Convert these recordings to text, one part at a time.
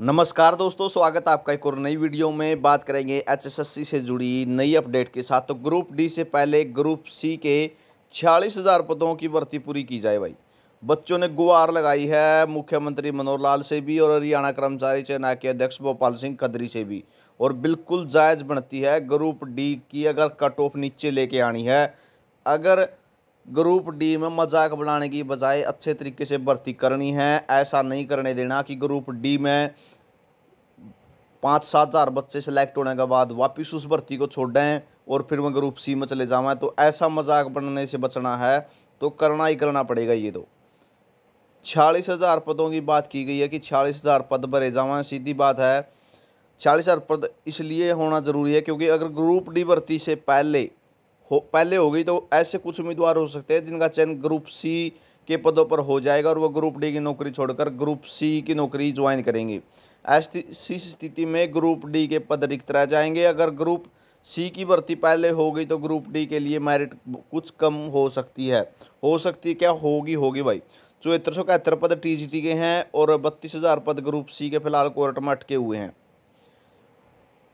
नमस्कार दोस्तों स्वागत है आपका एक और नई वीडियो में बात करेंगे एचएसएससी से जुड़ी नई अपडेट के साथ तो ग्रुप डी से पहले ग्रुप सी के छियालीस हज़ार पदों की भर्ती पूरी की जाए भाई बच्चों ने गुहार लगाई है मुख्यमंत्री मनोहर लाल से भी और हरियाणा कर्मचारी सेना के अध्यक्ष भोपाल सिंह कदरी से भी और बिल्कुल जायज़ बनती है ग्रुप डी की अगर कट ऑफ नीचे लेके आनी है अगर ग्रुप डी में मजाक बनाने की बजाय अच्छे तरीके से भर्ती करनी है ऐसा नहीं करने देना कि ग्रुप डी में पाँच सात हज़ार बच्चे सेलेक्ट होने के बाद वापस उस भर्ती को छोड़ दें और फिर मैं ग्रुप सी में चले जावा तो ऐसा मजाक बनने से बचना है तो करना ही करना पड़ेगा ये तो छियालीस हज़ार पदों की बात की गई है कि छियालीस हज़ार पद भरे जावा सीधी बात है छियालीस हज़ार पद इसलिए होना ज़रूरी है क्योंकि अगर ग्रुप डी भर्ती से पहले हो पहले होगी तो ऐसे कुछ उम्मीदवार हो सकते हैं जिनका चयन ग्रुप सी के पदों पर हो जाएगा और वह ग्रुप डी की नौकरी छोड़कर ग्रुप सी की नौकरी ज्वाइन करेंगे ऐसी स्थिति में ग्रुप डी के पद रिक्त रह जाएंगे अगर ग्रुप सी की भर्ती पहले हो गई तो ग्रुप डी के लिए मेरिट कुछ कम हो सकती है हो सकती है क्या होगी होगी भाई चौहत्तर सौ इकहत्तर पद टी के हैं और बत्तीस हज़ार पद ग्रुप सी के फिलहाल कोर्ट में अटके हुए हैं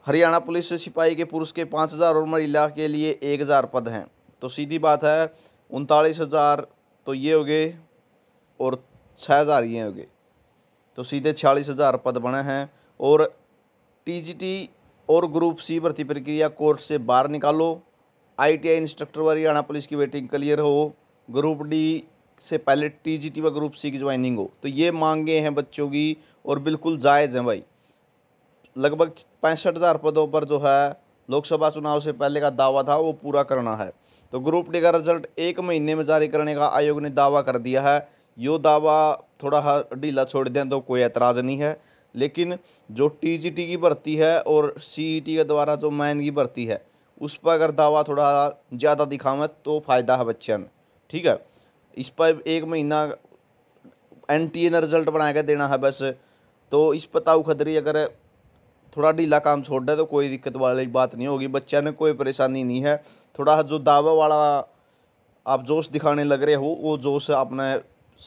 हरियाणा पुलिस सिपाही के पुरुष के पाँच हज़ार और महिला के लिए एक हज़ार पद हैं तो सीधी बात है उनतालीस हज़ार तो ये हो गए और छः हज़ार ये हो गए तो सीधे छियालीस हज़ार पद बने हैं और टीजीटी और ग्रुप सी भर्ती प्रक्रिया कोर्ट से बाहर निकालो आईटीआई इंस्ट्रक्टर व हरियाणा पुलिस की वेटिंग क्लियर हो ग्रुप डी से पहले टी व ग्रुप सी की ज्वाइनिंग हो तो ये मांगे हैं बच्चों की और बिल्कुल जायज़ हैं भाई लगभग पैंसठ हज़ार पदों पर जो है लोकसभा चुनाव से पहले का दावा था वो पूरा करना है तो ग्रुप डी का रिजल्ट एक महीने में जारी करने का आयोग ने दावा कर दिया है यो दावा थोड़ा हाँ ढीला छोड़ दें तो कोई एतराज़ नहीं है लेकिन जो टीजीटी की भर्ती है और सीईटी के द्वारा जो मैन की भर्ती है उस पर अगर दावा थोड़ा ज़्यादा दिखावें तो फ़ायदा है बच्चे में ठीक है इस पर एक महीना एन टी ए ने रिजल्ट बना के देना है बस तो इस पर ताऊ खदरी अगर थोड़ा ढीला काम छोड़ दे तो कोई दिक्कत वाली बात नहीं होगी बच्चे ने कोई परेशानी नहीं है थोड़ा जो दावा वाला आप जोश दिखाने लग रहे हो वो जोश अपने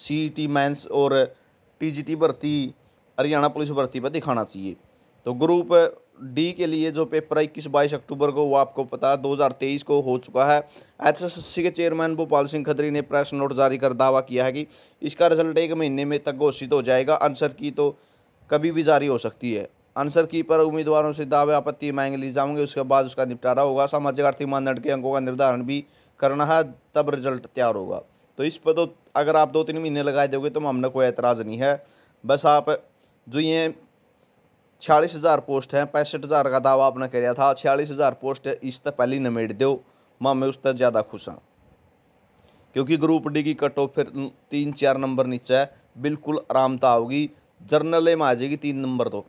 सी टी मैंस और टी जी टी भर्ती हरियाणा पुलिस भर्ती पर दिखाना चाहिए तो ग्रुप डी के लिए जो पेपर है इक्कीस बाईस अक्टूबर को वो आपको पता है तेईस को हो चुका है एचएसएससी के चेयरमैन भोपाल सिंह खत्री ने प्रेस नोट जारी कर दावा किया है कि इसका रिजल्ट एक महीने में तक घोषित हो जाएगा आंसर की तो कभी भी जारी हो सकती है आंसर की पर उम्मीदवारों से दावे आपत्ति मांग ली जाऊंगे उसके बाद उसका निपटारा होगा सामाजिक आर्थिक मानदंड के अंकों का निर्धारण भी करना है तब रिजल्ट तैयार होगा तो इस पर तो अगर आप दो तीन महीने लगाए दोगे तो हमने कोई एतराज़ नहीं है बस आप जो ये छियालीस हज़ार पोस्ट हैं पैंसठ हज़ार का दावा आपने कराया था छियालीस हज़ार पोस्ट इस तक पहली नमेट दो माँ मैं उस तक ज़्यादा खुश हूँ क्योंकि ग्रुप डी की कट ऑफ फिर तीन चार नंबर नीचे है बिल्कुल आराम तो होगी जर्नल में आ जाएगी तीन नंबर तो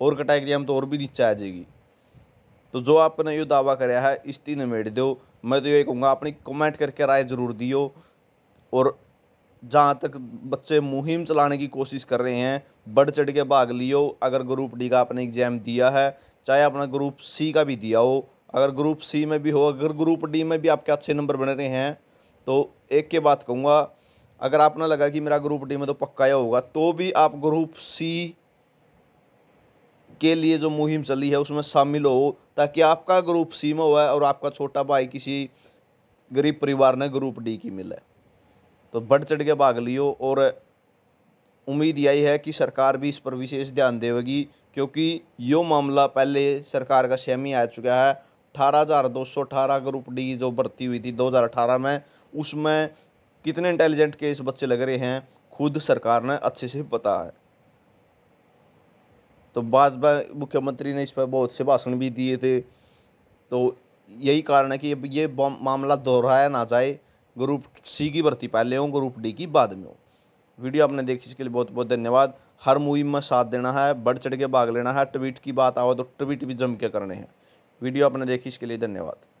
और कटाई करिए हम तो और भी नीचे आ जाएगी तो जो आपने ये दावा कराया है इस तीन मेट दो मैं तो ये कहूँगा अपनी कमेंट करके राय ज़रूर दियो और जहाँ तक बच्चे मुहिम चलाने की कोशिश कर रहे हैं बढ़ चढ़ के भाग लियो अगर ग्रुप डी का आपने एग्ज़ाम दिया है चाहे अपना ग्रुप सी का भी दिया हो अगर ग्रुप सी में भी हो अगर ग्रुप डी में भी आपके अच्छे नंबर बन रहे हैं तो एक के बात कहूँगा अगर आपने लगा कि मेरा ग्रुप डी में तो पक्का होगा तो भी आप ग्रुप सी के लिए जो मुहिम चली है उसमें शामिल हो ताकि आपका ग्रुप सी में हो और आपका छोटा भाई किसी गरीब परिवार ने ग्रुप डी की मिले तो बढ़ चढ़ के भाग लियो और उम्मीद यही है कि सरकार भी इस पर विशेष ध्यान देगी क्योंकि यो मामला पहले सरकार का सेमी आ चुका है अठारह हज़ार दो सौ अठारह ग्रुप डी जो भर्ती हुई थी दो हज़ार अठारह में उसमें कितने इंटेलिजेंट केस बच्चे लग रहे हैं खुद सरकार ने अच्छे से पता है तो बाद में मुख्यमंत्री ने इस पर बहुत से भाषण भी दिए थे तो यही कारण है कि अब ये मामला दोहराया ना जाए ग्रुप सी की भर्ती पहले हो ग्रुप डी की बाद में हो वीडियो आपने देखी इसके लिए बहुत बहुत धन्यवाद हर मुहिम में साथ देना है बढ़ चढ़ के भाग लेना है ट्वीट की बात आओ तो ट्वीट भी जम के करने हैं वीडियो आपने देखी इसके लिए धन्यवाद